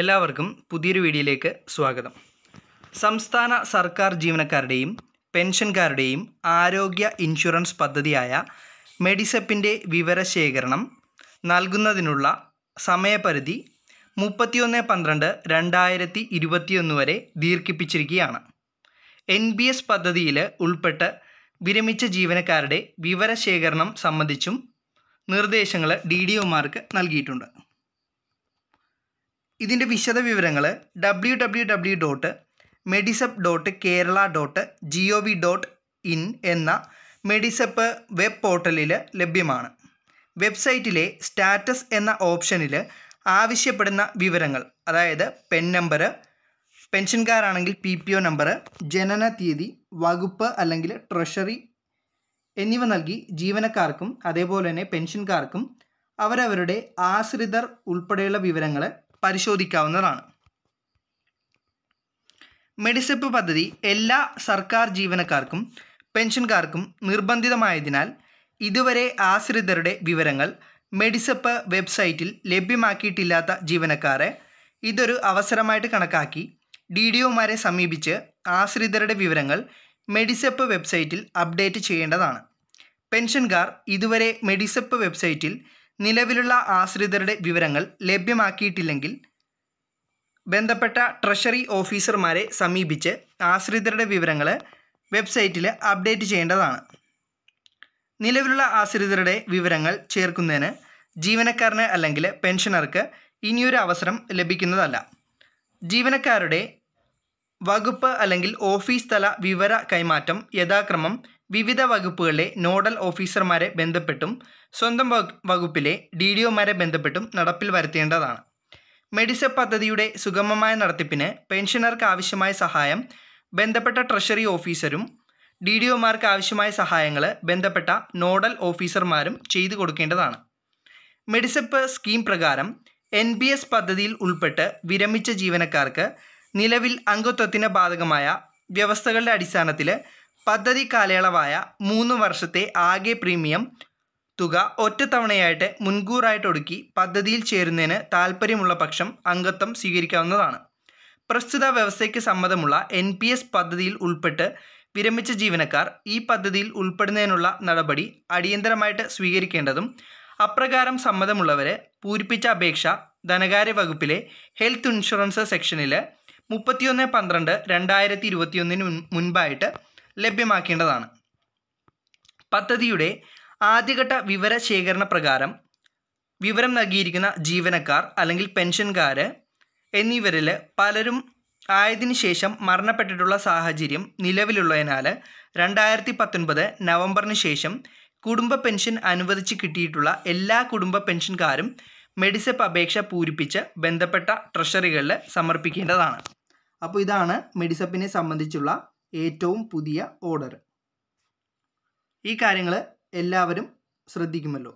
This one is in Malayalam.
എല്ലാവർക്കും പുതിയൊരു വീഡിയോയിലേക്ക് സ്വാഗതം സംസ്ഥാന സർക്കാർ ജീവനക്കാരുടെയും പെൻഷൻകാരുടെയും ആരോഗ്യ ഇൻഷുറൻസ് പദ്ധതിയായ മെഡിസപ്പിൻ്റെ വിവരശേഖരണം നൽകുന്നതിനുള്ള സമയപരിധി മുപ്പത്തിയൊന്ന് പന്ത്രണ്ട് രണ്ടായിരത്തി ഇരുപത്തിയൊന്ന് വരെ ദീർഘിപ്പിച്ചിരിക്കുകയാണ് എൻ ബി എസ് പദ്ധതിയിൽ ഉൾപ്പെട്ട് വിരമിച്ച ജീവനക്കാരുടെ വിവരശേഖരണം സംബന്ധിച്ചും നിർദ്ദേശങ്ങൾ ഡി ഡി ഒമാർക്ക് നൽകിയിട്ടുണ്ട് ഇതിൻ്റെ വിശദ W W W dot Medisep dot Kerala dot G O V dot in എന്ന മെഡിസെപ്പ് വെബ് പോർട്ടലിൽ ലഭ്യമാണ് വെബ്സൈറ്റിലെ സ്റ്റാറ്റസ് എന്ന ഓപ്ഷനിൽ ആവശ്യപ്പെടുന്ന വിവരങ്ങൾ അതായത് പെൻ നമ്പർ പെൻഷൻകാരാണെങ്കിൽ പി പി ഒ നമ്പർ ജനന തീയതി വകുപ്പ് അല്ലെങ്കിൽ ട്രഷറി എന്നിവ നൽകി ജീവനക്കാർക്കും അതേപോലെ തന്നെ പെൻഷൻകാർക്കും അവരവരുടെ ആശ്രിതർ ഉൾപ്പെടെയുള്ള വിവരങ്ങൾ പരിശോധിക്കാവുന്നതാണ് മെഡിസെപ്പ് പദ്ധതി എല്ലാ സർക്കാർ ജീവനക്കാർക്കും പെൻഷൻകാർക്കും നിർബന്ധിതമായതിനാൽ ഇതുവരെ ആശ്രിതരുടെ വിവരങ്ങൾ മെഡിസെപ്പ് വെബ്സൈറ്റിൽ ലഭ്യമാക്കിയിട്ടില്ലാത്ത ജീവനക്കാരെ ഇതൊരു അവസരമായിട്ട് കണക്കാക്കി ഡി ഡി ഒമാരെ സമീപിച്ച് ആശ്രിതരുടെ വിവരങ്ങൾ മെഡിസെപ്പ് വെബ്സൈറ്റിൽ അപ്ഡേറ്റ് ചെയ്യേണ്ടതാണ് പെൻഷൻകാർ ഇതുവരെ മെഡിസെപ്പ് വെബ്സൈറ്റിൽ നിലവിലുള്ള ആശ്രിതരുടെ വിവരങ്ങൾ ലഭ്യമാക്കിയിട്ടില്ലെങ്കിൽ ബന്ധപ്പെട്ട ട്രഷറി ഓഫീസർമാരെ സമീപിച്ച് ആശ്രിതരുടെ വിവരങ്ങൾ വെബ്സൈറ്റിൽ അപ്ഡേറ്റ് ചെയ്യേണ്ടതാണ് നിലവിലുള്ള ആശ്രിതരുടെ വിവരങ്ങൾ ചേർക്കുന്നതിന് ജീവനക്കാരന് അല്ലെങ്കിൽ പെൻഷനർക്ക് ഇനിയൊരു അവസരം ലഭിക്കുന്നതല്ല ജീവനക്കാരുടെ വകുപ്പ് അല്ലെങ്കിൽ ഓഫീസ് തല വിവര കൈമാറ്റം യഥാക്രമം വിവിധ വകുപ്പുകളിലെ നോഡൽ ഓഫീസർമാരെ ബന്ധപ്പെട്ടും സ്വന്തം വകുപ്പിലെ ഡി ഡി ഒമാരെ ബന്ധപ്പെട്ടും നടപ്പിൽ വരുത്തേണ്ടതാണ് മെഡിസ പദ്ധതിയുടെ സുഗമമായ നടത്തിപ്പിന് പെൻഷനർക്ക് ആവശ്യമായ സഹായം ബന്ധപ്പെട്ട ട്രഷറി ഓഫീസറും ഡി ഡി ഒമാർക്ക് ആവശ്യമായ സഹായങ്ങൾ ബന്ധപ്പെട്ട നോഡൽ ഓഫീസർമാരും ചെയ്തു കൊടുക്കേണ്ടതാണ് മെഡിസപ്പ് സ്കീം പ്രകാരം എൻ ബി എസ് പദ്ധതിയിൽ ഉൾപ്പെട്ട് വിരമിച്ച ജീവനക്കാർക്ക് നിലവിൽ അംഗത്വത്തിന് ബാധകമായ വ്യവസ്ഥകളുടെ അടിസ്ഥാനത്തിൽ പദ്ധതി കാലയളവായ മൂന്ന് വർഷത്തെ ആകെ പ്രീമിയം തുക ഒറ്റത്തവണയായിട്ട് മുൻകൂറായിട്ട് ഒടുക്കി പദ്ധതിയിൽ ചേരുന്നതിന് താൽപ്പര്യമുള്ള പക്ഷം അംഗത്വം സ്വീകരിക്കാവുന്നതാണ് പ്രസ്തുത വ്യവസ്ഥയ്ക്ക് സമ്മതമുള്ള എൻ പി എസ് പദ്ധതിയിൽ ഉൾപ്പെട്ട് വിരമിച്ച ജീവനക്കാർ ഈ പദ്ധതിയിൽ ഉൾപ്പെടുന്നതിനുള്ള നടപടി അടിയന്തരമായിട്ട് സ്വീകരിക്കേണ്ടതും അപ്രകാരം സമ്മതമുള്ളവരെ പൂരിപ്പിച്ച അപേക്ഷ ധനകാര്യ വകുപ്പിലെ ഹെൽത്ത് ഇൻഷുറൻസ് സെക്ഷനിൽ മുപ്പത്തിയൊന്ന് പന്ത്രണ്ട് രണ്ടായിരത്തി ഇരുപത്തിയൊന്നിന് മുൻപായിട്ട് ലഭ്യമാക്കേണ്ടതാണ് പദ്ധതിയുടെ ആദ്യഘട്ട വിവര ശേഖരണ പ്രകാരം വിവരം നൽകിയിരിക്കുന്ന ജീവനക്കാർ അല്ലെങ്കിൽ പെൻഷൻകാർ എന്നിവരിൽ പലരും ആയതിനു ശേഷം മരണപ്പെട്ടിട്ടുള്ള സാഹചര്യം നിലവിലുള്ളതിനാൽ രണ്ടായിരത്തി പത്തൊൻപത് നവംബറിന് ശേഷം കുടുംബ പെൻഷൻ അനുവദിച്ച് കിട്ടിയിട്ടുള്ള എല്ലാ കുടുംബ പെൻഷൻകാരും മെഡിസെപ്പ് അപേക്ഷ പൂരിപ്പിച്ച് ബന്ധപ്പെട്ട ട്രഷറികളിൽ സമർപ്പിക്കേണ്ടതാണ് അപ്പോൾ ഇതാണ് മെഡിസപ്പിനെ സംബന്ധിച്ചുള്ള ഏറ്റവും പുതിയ ഓർഡർ ഈ കാര്യങ്ങൾ എല്ലാവരും ശ്രദ്ധിക്കുമല്ലോ